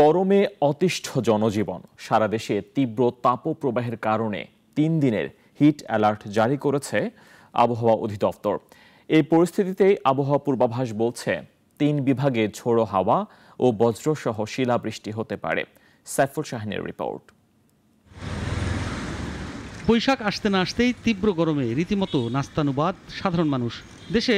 গরমে অতিষ্ঠ জনজীবন সারা দেশে তীব্র তাপপ্রবাহের কারণে তিন দিনের হিট অ্যালার্ট জারি করেছে আবহাওয়া অধিদপ্তর এই পরিস্থিতিতে আবহাওয়া পূর্বাভাস বলছে তিন বিভাগে ঝোড়ো হাওয়া ও বজ্রসহ শিলাবৃষ্টি হতে পারে সাইফুল শাহিনের রিপোর্ট বৈশাখ আসতে না আসতেই তীব্র গরমে রীতিমতো নাস্তানুবাদ সাধারণ মানুষ দেশে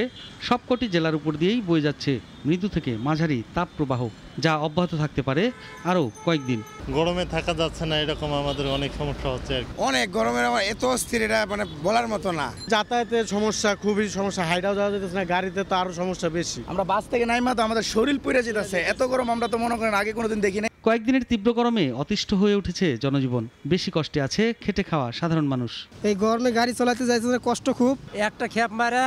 সবকটি জেলার উপর দিয়েই বয়ে যাচ্ছে মৃদু থেকে মাঝারি তাপ প্রবাহ যা অব্যাহত থাকতে পারে আরও কয়েকদিন গরমে থাকা যাচ্ছে না এরকম আমাদের অনেক সমস্যা হচ্ছে অনেক গরমের আমার এত অস্থির এটা মানে বলার মতো না যাতায়াতের সমস্যা খুবই সমস্যা হাইটাও যাওয়া যেতেছে না গাড়িতে তো আরও সমস্যা বেশি আমরা বাস থেকে নাই মাত্র আমাদের শরীর পুড়ে যেতেছে এত গরম আমরা তো মনে করেন আগে কোনো দিন দেখি না কয়েকদিনের তীব্র গরমে অতিষ্ঠ হয়ে উঠেছে জনজীবন বেশি কষ্টে আছে খেটে খাওয়া সাধারণ মানুষ এই গরমে গাড়ি চালাতে যাইতে কষ্ট খুব একটা খ্যাপ মারা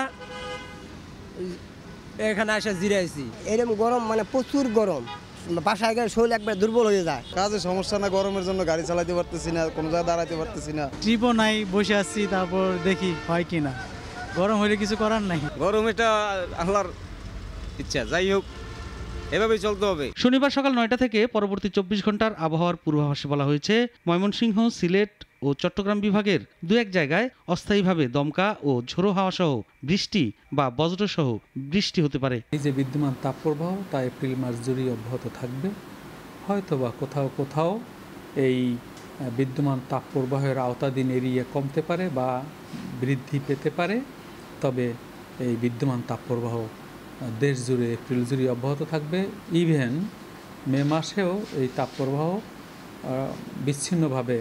এখানে আসে জিরাইছি এরকম গরম মানে প্রচুর গরম বাসায় গেলে শরীর একবার দুর্বল হয়ে যায় কাজে সমস্যা না গরমের জন্য গাড়ি চালাতে পারতেছি না কোনো জায়গায় দাঁড়াতে পারতেছি না ট্রিপও নাই বসে আসছি তারপর দেখি হয় কি না গরম হলে কিছু করার নাই গরম এটা আল্লাহর ইচ্ছা যাই হোক এভাবেই চলতে হবে শনিবার সকাল নয়টা থেকে পরবর্তী চব্বিশ ঘন্টার আবহাওয়ার পূর্বাভাসে বলা হয়েছে ময়মনসিংহ সিলেট ও চট্টগ্রাম বিভাগের দু এক জায়গায় অস্থায়ীভাবে দমকা ও ঝোড়ো হাওয়া সহ বৃষ্টি বা বজ্রসহ বৃষ্টি হতে পারে এই যে বিদ্যমান তাপপ্রবাহ তা এপ্রিল মাস জুড়েই অব্যাহত থাকবে হয়তো বা কোথাও কোথাও এই বিদ্যমান তাপপ্রবাহের আওতাধীন এরিয়া কমতে পারে বা বৃদ্ধি পেতে পারে তবে এই বিদ্যমান তাপপ্রবাহ দেশ জুড়ে এপ্রিল জুড়ে অব্যাহত থাকবে ইভেন মে মাসেও এই তাপপ্রবাহ বিচ্ছিন্নভাবে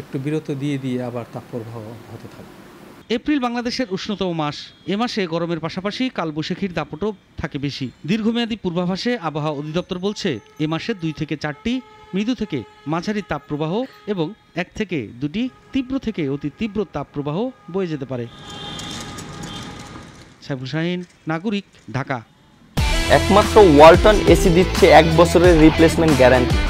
একটু বিরত দিয়ে দিয়ে আবার তাপপ্রবাহ অব্যাহত থাকবে এপ্রিল বাংলাদেশের উষ্ণতম মাস এ মাসে গরমের পাশাপাশি কালবৈশাখীর দাপটও থাকে বেশি দীর্ঘমেয়াদী পূর্বাভাসে আবহাওয়া অধিদপ্তর বলছে এ মাসে দুই থেকে চারটি মৃদু থেকে মাঝারি তাপপ্রবাহ এবং এক থেকে দুটি তীব্র থেকে অতি তীব্র তাপপ্রবাহ বয়ে যেতে পারে সাহেব হুসাইন নাগরিক ঢাকা একমাত্র ওয়ালটন এসি দিচ্ছে এক বছরের রিপ্লেসমেন্ট গ্যারান্টি